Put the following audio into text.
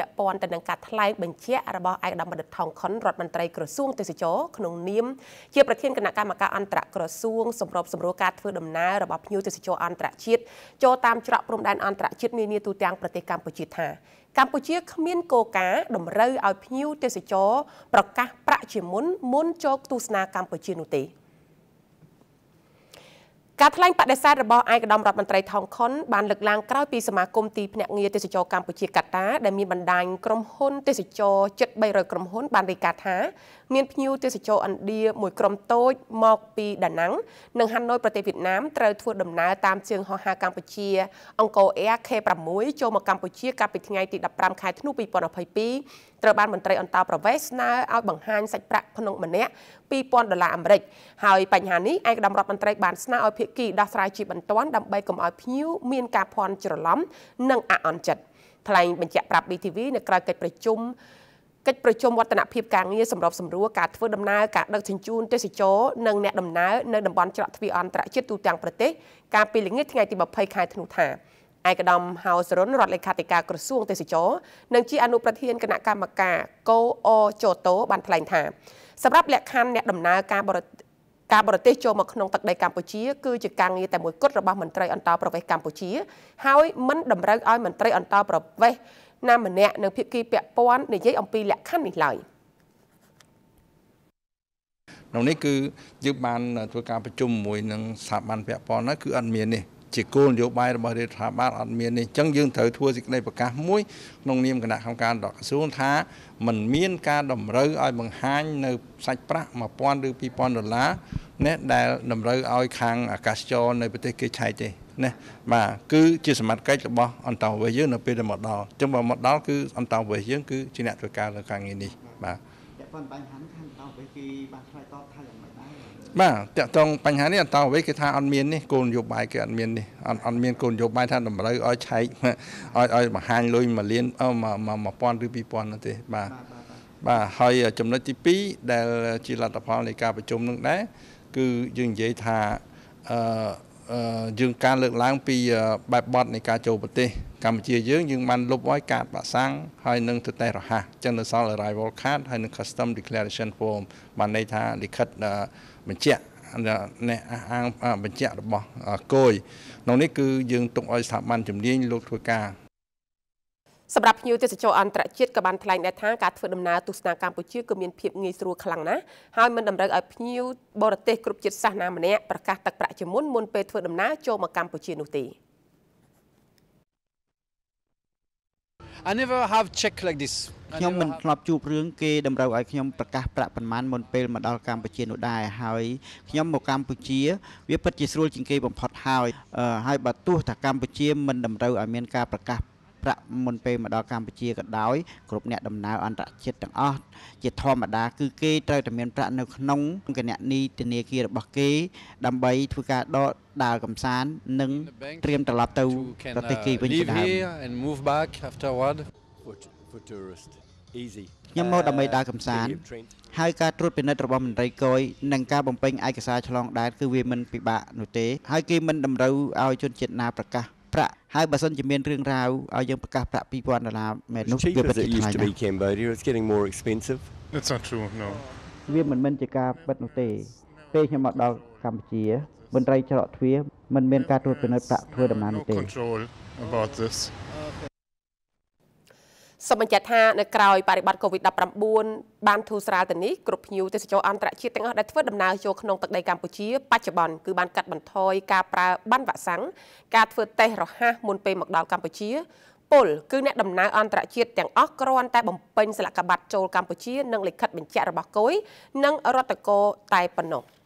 ពាក់ព័ន្ធទៅនឹងការថ្លែងបញ្ជាក់របស់ឯកឧត្តមបណ្ឌិតថងខុនរដ្ឋមន្ត្រីក្រសួងទេសចរក្នុងនាមជាប្រធានគណៈកម្មការអន្តរក្រសួងសម្របសម្រួលការធ្វើដំណើររបស់ភ្ញៀវទេសចរអន្តរជាតិចូលតាមច្រកព្រំដែនអន្តរជាតិនានាទូទាំងប្រទេសកម្ពុជាថាកម្ពុជាគ្មានគោលការណ៍តម្រូវឲ្យភ្ញៀវទេសចរប្រកាសប្រាក់ជាមុនមុនចូលទស្សនាកម្ពុជានោះទេ។ការថ្លែងបដិសេធរបស់ឯកឧត្តមរដ្ឋមន្ត្រីថងខុនបានលើកឡើងក្រោយពីសមាគមទីភ្នាក់ងារទេសចរកម្ពុជាកាតាដែលមានបណ្ដាញក្រុមហ៊ុនទេសចរជិត300ក្រុមហ៊ុនបានរាយការណ៍ថាមានភ្ញៀវទេសចរឥណ្ឌាមួយក្រុមតូចមកពីដាណាំងនិងហាណូយប្រទេសវៀតណាម ត្រូវធ្វើដំណើរតាមជើងហោះហើរកម្ពុជាអង្គរ Air K6 ចូលមកកម្ពុជាកាលពីថ្ងៃទី15ខែធ្នូ2022ត្រូវបានមន្ត្រីអន្តរប្រវេសន៍ស្នើឲ្យបង្ហាញសាច់ប្រាក់ក្នុងម្នាក់2000ដុល្លារអាមេរិកហើយបញ្ហានេះឯកឧត្តមរដ្ឋមន្ត្រីបានស្នើឲ្យភាគីដោះស្រាយជាបន្ទាន់ដើម្បីកុំឲ្យភ្ញៀវមានការភ័ន្តច្រឡំនិងអអន់ចិត្តថ្លែងបញ្ជាក់ប្រាប់ BTV នៅក្រៅកិច្ចប្រជុំកិច្ចប្រជុំវឌ្ឍនភាពការងារសម្របសម្រួលការធ្វើដំណើរការដឹកជញ្ជូនទេសចរនិងអ្នកដំណើរនៅតំបន់ច្រកទ្វារអន្តរជាតិទូទាំងប្រទេសកាលពីល្ងាចថ្ងៃទី20ខែធ្នូថាឯកឧត្តមហៅសរុនរដ្ឋលេខាធិការក្រសួងទេសចរនិងជាអនុប្រធានគណៈកម្មការកូអចតូបានថ្លែងថាសម្រាប់លក្ខខណ្ឌអ្នកដំណើរការបរការបរទេសចូលមកក្នុងទឹកដីកម្ពុជាគឺជាការងារតែមួយគត់របស់មន្ត្រីអន្តរប្រវេសកម្ពុជាហើយមិនតម្រូវឲ្យមន្ត្រីអន្តរប្រវេសណាម្នាក់និងភាគីពាក់ព័ន្ធនិយាយអំពីលក្ខខណ្ឌនេះឡើយក្នុងនេះគឺយើងបានធ្វើការប្រជុំមួយនឹងស្ថាប័នពាក់ព័ន្ធហ្នឹងគឺអត់មាននេះជាគោលនយោបាយរបស់រដ្ឋាភិបាលអត់មាននេះអញ្ចឹងយើងត្រូវធ្វើសេចក្តីប្រកាសមួយក្នុងនាមគណៈកម្មការដល់ក្រសួងថាมันមានការតម្រូវឲ្យបង្ហាញនៅសាច់ប្រាក់1000ឬ2000ដុល្លារនេះដែល តម្រូវឲ្យ ខាងអាកាសចរនៅប្រទេសគេឆែកទេណាបាទគឺជាសមត្ថកិច្ចរបស់អន្តរវេសយើងនៅពេលដែលមកដល់អញ្ចឹងបើមកដល់គឺ អន្តរវេសយើងគឺជាអ្នកធ្វើការលើការងារនេះបាទតែប៉ុន្តែបញ្ហាខាងអន្តរវេសគេបានឆ្លើយតបថាយ៉ាងម៉េចដែរបាទតកតងបញ្ហានេះអន្តរវេសគេថាអត់មាននេះគោលនយោបាយគេអត់មាននេះអត់អត់មានគោលនយោបាយថាតម្រូវឲ្យឆែកឲ្យឲ្យបង្ហាញលុយ1លាន1000ឬ2000នោះទេបាទបាទហើយចំណុចទី2ដែលជាលទ្ធផល នៃការប្រជុំនឹងដែរគឺយើងនិយាយថាអឺយើងការលើកឡើង ពីបែបបទនៃការចូលប្រទេស កម្ពុជាយើងយើងបានលុបឲ្យកាតបាក់សាំងហើយនឹងទៅតេះរហ័សចឹងនៅសល់ arrival card ហើយនឹង custom declaration form បានន័យថាលិខិតបញ្ជាក់អ្នកអះអាងបញ្ជាក់របស់គយក្នុងនេះគឺយើងទុកឲ្យស្ថាប័នជំនាញលោកធ្វើការសម្រាប់ភ្ញៀវទេសចរអន្តរជាតិក៏បានថ្លែងដែរថាការធ្វើដំណើរទស្សនាកម្ពុជាគឺមានភាពងាយស្រួលខ្លាំងណាស់ហើយមិនតម្រូវឲ្យភ្ញៀវបរទេសគ្រប់ជាតិសាសន៍ណាម្នាក់ប្រកាសទឹកប្រាក់ជាមុនមុនពេលធ្វើដំណើរចូលមកកម្ពុជានោះទេ I never have check like this ខ្ញុំមិនធ្លាប់ជួបរឿងគេតម្រូវឲ្យខ្ញុំប្រកាសប្រាក់ប៉ុន្មានមុនពេលមកដល់កម្ពុជានោះដែរហើយខ្ញុំមកកម្ពុជាវាពិតជា ស្រួលជាងគេបំផុតហើយហើយបើទោះថាកម្ពុជាមិនតម្រូវឲ្យមានការប្រកាសប្រាក់មុនពេលមកដល់កម្ពុជាក៏ដោយគ្រប់អ្នកដំណើរអន្តរជាតិទាំងអស់ជាធម្មតាគឺគេត្រូវតែមានប្រាក់នៅក្នុងគណនីធនាគាររបស់គេដើម្បីធ្វើការដកដើរកំសាន្តនិងត្រៀមត្រឡប់ទៅប្រទេសគេវិញដែរ move back afterward for tourist easy ខ្ញុំមកដើម្បីដើរកំសាន្តហើយ ការត្រួតពិនិត្យរបស់មន្ត្រីគយនិងការបំពេញឯកសារឆ្លងដែនគឺវាមិនពិបាកនោះទេ ហើយគេមិនតម្រូវឲ្យជនជាតិណាប្រកាសប្រាក់ហើយបើសិនជាមានរឿងរ៉ាវឲ្យយើងប្រកាសប្រាក់2000ដុល្លារមែននោះវាពិតជាថ្លៃណាស់ Cambodia it's getting more expensive That's not true no វាមិនមែនជាការពិតនោះទេពេលខ្ញុំមកដល់កម្ពុជាមន្ត្រីច្រកទ្វារមិនមានការត្រួតពិនិត្យប្រាក់ធ្វើដំណើរនោះទេ about this សូមបញ្ជាក់ថានៅក្រៅបរិបត្តិ COVID-19 បានធូរស្រាលទៅនេះគ្រប់ភ្ញៀវទេសចរអន្តរជាតិទាំងអស់ដែលធ្វើដំណើរចូលក្នុងទឹកដីកម្ពុជាបច្ចុប្បន្នគឺបានកាត់បន្ថយការប្រើប័ណ្ណវ៉ាក់សាំងការធ្វើតេស្តរហ័សមុនពេលមកដល់កម្ពុជាពលគឺអ្នកដំណើរអន្តរជាតិទាំងអស់គ្រាន់តែបំពេញស្លាកកាបាត់ចូលកម្ពុជានិងលិខិតបញ្ជាក់របស់គយនិងរដ្ឋកោតែប៉ុណ្ណោះ។